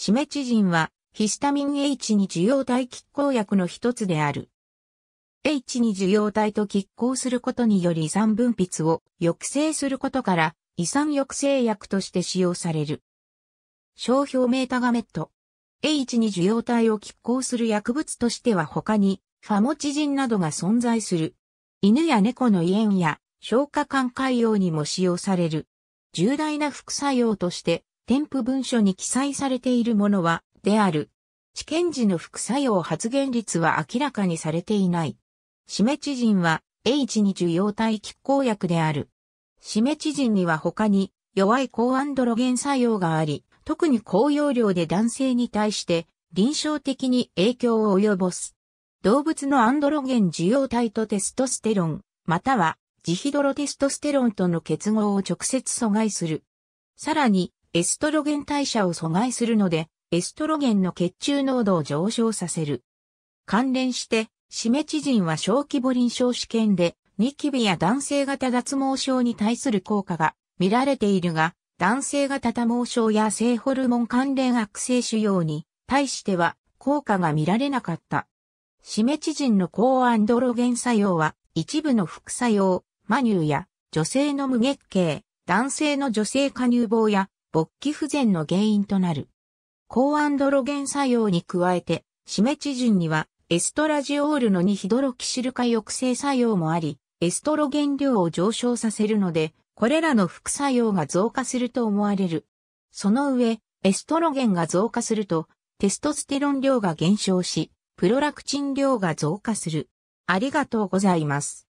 シメチジンはヒスタミン H に受容体拮抗薬の一つである。H に受容体と拮抗することにより胃酸分泌を抑制することから胃酸抑制薬として使用される。商標メータガメット。H に受容体を拮抗する薬物としては他にファモチジンなどが存在する。犬や猫の胃炎や消化管潰瘍にも使用される。重大な副作用として添付文書に記載されているものは、である。試験時の副作用発現率は明らかにされていない。シメチジンは H 2受容体拮抗薬である。シメチジンには他に弱い高アンドロゲン作用があり、特に高容量で男性に対して臨床的に影響を及ぼす。動物のアンドロゲン受容体とテストステロン、またはジヒドロテストステロンとの結合を直接阻害する。さらに、エストロゲン代謝を阻害するので、エストロゲンの血中濃度を上昇させる。関連して、シメチジンは小規模臨床試験で、ニキビや男性型脱毛症に対する効果が見られているが、男性型多毛症や性ホルモン関連悪性腫瘍に対しては効果が見られなかった。シメチジンの抗アンドロゲン作用は一部の副作用、マニューや女性の無月経、男性の女性加乳房や勃起不全の原因となる。高アンドロゲン作用に加えて、シメチジンにはエストラジオールの2ヒドロキシル化抑制作用もあり、エストロゲン量を上昇させるので、これらの副作用が増加すると思われる。その上、エストロゲンが増加すると、テストステロン量が減少し、プロラクチン量が増加する。ありがとうございます。